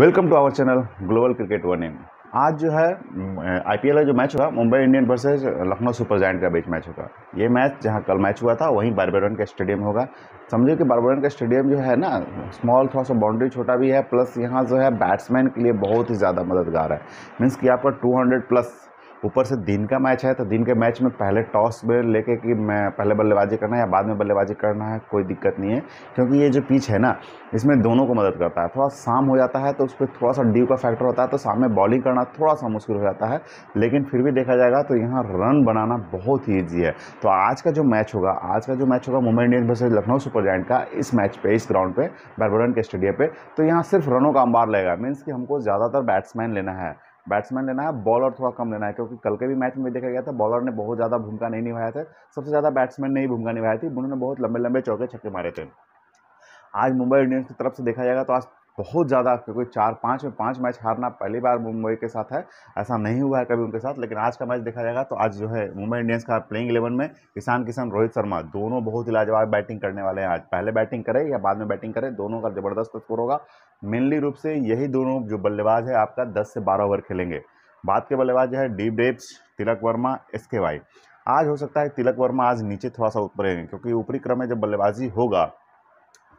welcome to our channel global cricket one M आज जो है आईपीएल का जो मैच हुआ Mumbai Indian versus Lucknow super giant का बीच मैच होगा ये मैच जहाँ कल मैच हुआ था वहीं बारबेडन का स्टेडियम होगा समझो कि बारबेडन का स्टेडियम जो है ना स्मॉल थोड़ा सा बाउंड्री छोटा भी है प्लस यहाँ जो है बैट्समैन के लिए बहुत ही ज़्यादा मददगार है मीन्स कि आपका टू प्लस ऊपर से दिन का मैच है तो दिन के मैच में पहले टॉस में लेके कि मैं पहले बल्लेबाजी करना है या बाद में बल्लेबाजी करना है कोई दिक्कत नहीं है क्योंकि ये जो पिच है ना इसमें दोनों को मदद करता है थोड़ा शाम हो जाता है तो उस पर थोड़ा सा ड्यू का फैक्टर होता है तो शाम में बॉलिंग करना थोड़ा सा मुश्किल हो जाता है लेकिन फिर भी देखा जाएगा तो यहाँ रन बनाना बहुत ही ईजी है तो आज का जो मैच होगा आज का जो मैच होगा Mumbai Indians versus Lucknow super giant का इस मैच पे इस ग्राउंड पे बैरबरन के स्टेडियम पर तो यहाँ सिर्फ रनों का अंबार लगेगा मीन्स कि हमको ज़्यादातर बैट्समैन लेना है बैट्समैन लेना है बॉलर थोड़ा कम लेना है क्योंकि कल के भी मैच में देखा गया था बॉलर ने बहुत ज़्यादा भूमिका नहीं निभाया था सबसे ज़्यादा बैट्समैन ने ही भूमिका निभाई थी उन्होंने बहुत लंबे लंबे चौके छक्के मारे थे आज मुंबई इंडियंस की तरफ से देखा जाएगा तो आज बहुत ज़्यादा क्योंकि चार पाँच में पाँच मैच हारना पहली बार मुंबई के साथ है ऐसा नहीं हुआ है कभी उनके साथ लेकिन आज का मैच देखा जाएगा तो आज जो है मुंबई इंडियंस का प्लेइंग इलेवन में किसान किसान रोहित शर्मा दोनों बहुत ही लाजवाब बैटिंग करने वाले हैं आज पहले बैटिंग करें या बाद में बैटिंग करें दोनों का ज़बरदस्त स्कोर होगा मेनली रूप से यही दोनों जो बल्लेबाज है आपका दस से बारह ओवर खेलेंगे बाद के बल्लेबाज है डीप डेप्स Tilak Varma S K Y आज हो सकता है तिलक वर्मा आज नीचे थोड़ा सा ऊपर क्योंकि ऊपरी क्रम में जब बल्लेबाजी होगा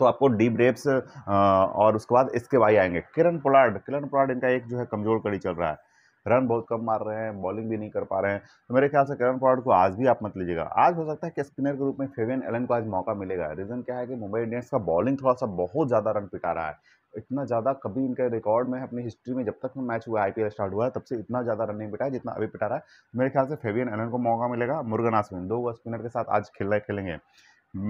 तो आपको डी रेप्स और उसके बाद इसके भाई आएंगे किरण पोलार्ड किरण पोलार्ड इनका एक जो है कमज़ोर कड़ी चल रहा है रन बहुत कम मार रहे हैं बॉलिंग भी नहीं कर पा रहे हैं तो मेरे ख्याल से करण पॉड को आज भी आप मत लीजिएगा आज हो सकता है कि स्पिनर के रूप में फेवियन एलन को आज मौका मिलेगा रीज़न क्या है कि मुंबई इंडियंस का बॉलिंग थोड़ा सा बहुत ज़्यादा रन पिटा रहा है इतना ज़्यादा कभी इनके रिकॉर्ड में अपनी हिस्ट्री में जब तक मैच हुआ आई स्टार्ट हुआ है तब से इतना ज़्यादा रन नहीं पिटा जितना अभी पिटा रहा है मेरे ख्याल से फेवियन एलन को मौका मिलेगा मुर्गन आसमिन दो स्पिनर के साथ आज खेल रहे खेलेंगे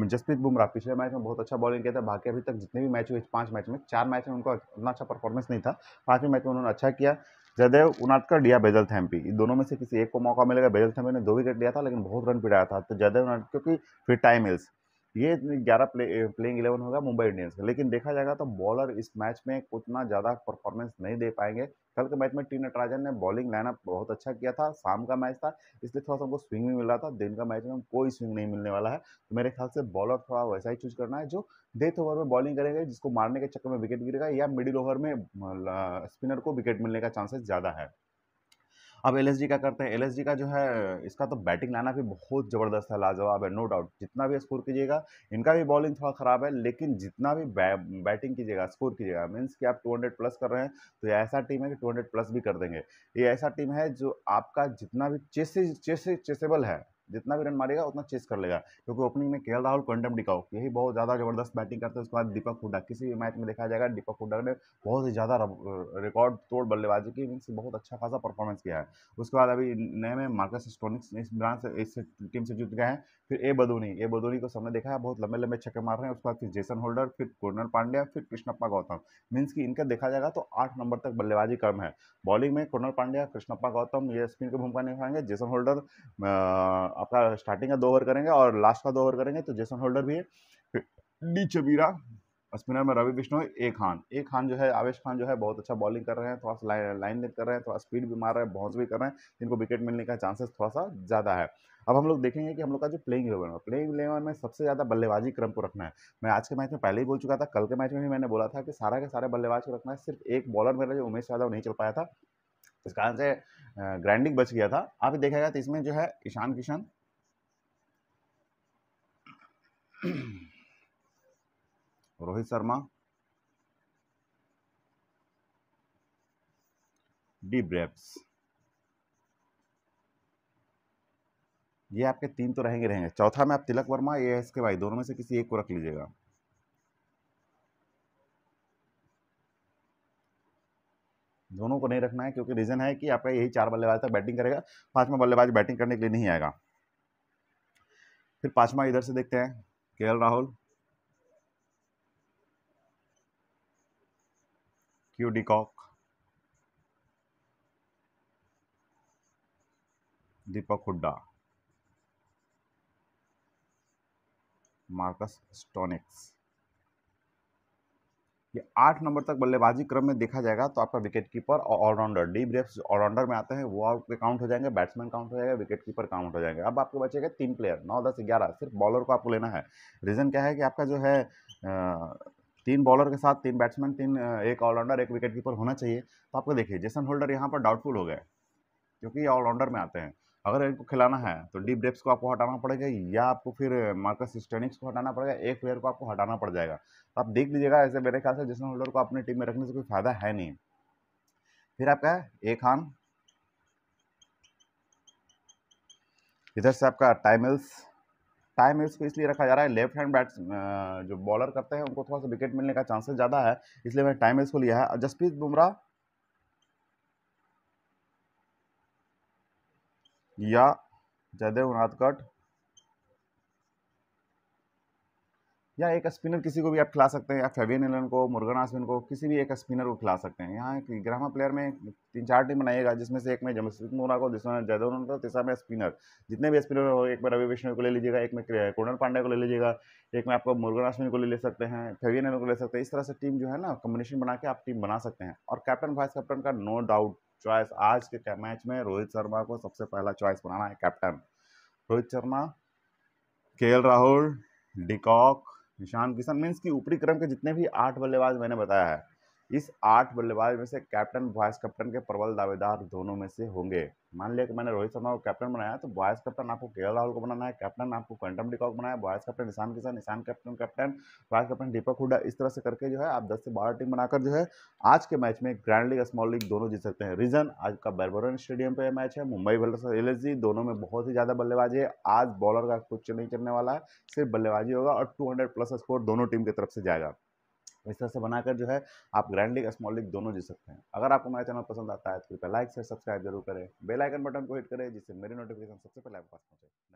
जसप्रीत बुमराह पिछले मैच में बहुत अच्छा बॉलिंग किया था बाकी अभी तक जितने भी मैच हुए पाँच मैच में चार मैच में उनका इतना अच्छा परफॉर्मेंस नहीं था पाँचवें मैच में उन्होंने अच्छा किया जयदेव उनाटकर डिया बेजल थैम्पी इन दोनों में से किसी एक को मौका मिलेगा बेजल थैम्पी ने दो विकेट लिया था लेकिन बहुत रन पिटाया था तो जयदेव उनाटकर की फिर टाइम मिल्स ये ग्यारह प्ले प्लेइंग इलेवन होगा मुंबई इंडियंस का लेकिन देखा जाएगा तो बॉलर इस मैच में उतना ज़्यादा परफॉर्मेंस नहीं दे पाएंगे कल के मैच में टी नटराजन ने बॉलिंग लाइनअप बहुत अच्छा किया था शाम का मैच था इसलिए थोड़ा सा हमको स्विंग भी मिल रहा था दिन का मैच में कोई स्विंग नहीं मिलने वाला है तो मेरे ख्याल से बॉलर थोड़ा वैसा ही चूज करना है जो डेथ ओवर में बॉलिंग करेंगे जिसको मारने के चक्कर में विकेट गिरेगा या मिडिल ओवर में स्पिनर को विकेट मिलने का चांसेस ज़्यादा है अब एल का करते हैं एल का जो है इसका तो बैटिंग लाना भी बहुत ज़बरदस्त है लाजवाब है नो डाउट जितना भी स्कोर कीजिएगा इनका भी बॉलिंग थोड़ा ख़राब है लेकिन जितना भी बै, बैटिंग कीजिएगा स्कोर कीजिएगा मीन्स कि आप 200 प्लस कर रहे हैं तो ये ऐसा टीम है कि 200 प्लस भी कर देंगे ये ऐसा टीम है जो आपका जितना भी चेसे चेसे चेसेबल है जितना भी रन मारेगा उतना चेस कर लेगा क्योंकि ओपनिंग में के राहुल क्वेंटम डिकाओ यही बहुत ज़्यादा जबरदस्त बैटिंग करते हैं उसके बाद दीपक हुडा किसी भी मैच में देखा जाएगा दीपक हुडा ने बहुत ही ज़्यादा रिकॉर्ड तोड़ बल्लेबाजी की इनिंग्स बहुत अच्छा खासा परफॉर्मेंस किया है उसके बाद अभी नए में मार्कस स्टोनिक्स इस ब्रांच से इस टीम से जुट गए हैं फिर ए बदोनी ए बदोनी को सबने देखा है बहुत लंबे लंबे छक्के मार रहे हैं उसके बाद फिर जेसन होल्डर फिर कोर्नर पांड्या फिर कृष्णप्पा गौतम मीन्स की इनका देखा जाएगा तो आठ नंबर तक बल्लेबाजी कम है बॉलिंग में कोर्नर पांड्या कृष्णप्पा गौतम ये स्पिन की भूमिका निभाएंगे जेसन होल्डर आपका स्टार्टिंग का दो ओवर करेंगे और लास्ट का दो ओवर करेंगे तो जेसन होल्डर भी है डी चबीरा स्पिनर में रवि बिश्नोई ए खान ए खान जो है आवेश खान जो है बहुत अच्छा बॉलिंग कर रहे हैं थोड़ा सा लाइन लेट कर रहे हैं थोड़ा स्पीड भी मार रहे हैं बाउंस भी कर रहे हैं इनको विकेट मिलने का चांसेस थोड़ा सा ज़्यादा है अब हम लोग देखेंगे कि हम लोग का जो प्लेइंग इलेवन है प्लेइंग इलेवन में सबसे ज़्यादा बल्लेबाजी क्रम को रखना है मैं आज के मैच में पहले ही बोल चुका था कल के मैच में भी मैंने बोला था कि सारा के सारे बल्लेबाज को रखना है सिर्फ एक बॉलर मेरा जो उमेश यादव नहीं चल पाया था इस कारण से ग्राइंडिंग बच गया था आप देखेगा तो इसमें जो है ईशान किशन रोहित शर्मा डी ब्रेप्स ये आपके तीन तो रहेंगे रहेंगे चौथा में आप तिलक वर्मा या इसके भाई दोनों में से किसी एक को रख लीजिएगा दोनों को नहीं रखना है क्योंकि रीज़न है कि आपका यही चार बल्लेबाज तक बैटिंग करेगा पांचवा बल्लेबाज बैटिंग करने के लिए नहीं आएगा फिर पांचवा इधर से देखते हैं K Rahul Q de Kock Deepak Hooda Marcus Stoinis ये आठ नंबर तक बल्लेबाजी क्रम में देखा जाएगा तो आपका विकेट कीपर और ऑलराउंडर डी ब्रेफ्स ऑलराउंडर में आते हैं वो आपके काउंट हो जाएंगे बैट्समैन काउंट हो जाएगा विकेट कीपर काउंट हो जाएंगे अब आपको बचेगा तीन प्लेयर नौ दस ग्यारह सिर्फ बॉलर को आपको लेना है रीज़न क्या है कि आपका जो है तीन बॉलर के साथ तीन बैट्समैन तीन एक ऑलराउंडर एक विकेट कीपर होना चाहिए तो आपको देखिए जेसन होल्डर यहाँ पर डाउटफुल हो गए क्योंकि ये ऑलराउंडर में आते हैं अगर इनको खिलाना है तो डीप डेप्स को आपको हटाना पड़ेगा या आपको फिर मार्कस स्टेनिक्स को हटाना पड़ेगा एक प्लेयर को आपको हटाना पड़ जाएगा तो आप देख लीजिएगा ऐसे मेरे ख्याल से जैसन होल्डर को अपनी टीम में रखने से कोई फ़ायदा है नहीं फिर आपका ए खान इधर से आपका टाइमिल्स टाइमिल्स को इसलिए रखा जा रहा है लेफ्ट हैंड बैट्स जो बॉलर करते हैं उनको थोड़ा सा विकेट मिलने का चांसेस ज़्यादा है इसलिए मैंने टाइम को लिया है जसप्रीत बुमराह या जयदेव नाथकट या एक स्पिनर किसी को भी आप खिला सकते हैं या फेवियन एलन को मुर्गन आसमिन को किसी भी एक स्पिनर को खिला सकते हैं यहाँ ग्रामा प्लेयर में तीन चार टीम बनाइएगा जिसमें से एक में जमशेद मोरा को दूसरा में जयदेव को तीसरा में स्पिनर जितने भी स्पिनर हो एक में रवि विष्णु को ले लीजिएगा एक में कुंडल पांडे को ले लीजिएगा एक में आपको मुर्गन आसमिन को ले ले सकते हैं फेवियन एलन को ले सकते हैं इस तरह से टीम जो है ना कॉम्बिनेशन बना के आप टीम बना सकते हैं और कैप्टन वाइस कैप्टन का नो डाउट चॉइस आज के मैच में रोहित शर्मा को सबसे पहला चॉइस बनाना है कैप्टन रोहित शर्मा के राहुल डिकॉक निशान किशन मीन्स की ऊपरी क्रम के जितने भी आठ बल्लेबाज मैंने बताया है इस आठ बल्लेबाज में से कैप्टन वाइस कैप्टन के प्रबल दावेदार दोनों में से होंगे मान लिया कि मैंने रोहित शर्मा को कैप्टन बनाया तो वाइस कैप्टन आपको के राहुल को बनाना है कैप्टन आपको क्वेंटम डिकॉक बनाया vice captain Ishan Kishan Ishan captain captain vice captain Deepak Hooda इस तरह से करके जो है आप दस से बारह टीम बनाकर जो है आज के मैच में ग्रैंड लीग स्मॉल लीग दोनों जीत सकते हैं रीजन आज का बैरबोरन स्टेडियम पर मैच है मुंबई वर्सेस एल दोनों में बहुत ही ज़्यादा बल्लेबाजी है आज बॉलर का कुछ नहीं चलने वाला है सिर्फ बल्लेबाजी होगा और टू प्लस स्कोर दोनों टीम की तरफ से जाएगा इस तरह से बनाकर जो है आप ग्रैंड लीग स्मॉल लीग दोनों जीत सकते हैं अगर आपको मेरा चैनल पसंद आता है तो कृपया लाइक से सब्सक्राइब जरूर करें बेल आइकन बटन को हिट करें जिससे मेरी नोटिफिकेशन सबसे पहले आपके पास पहुंचे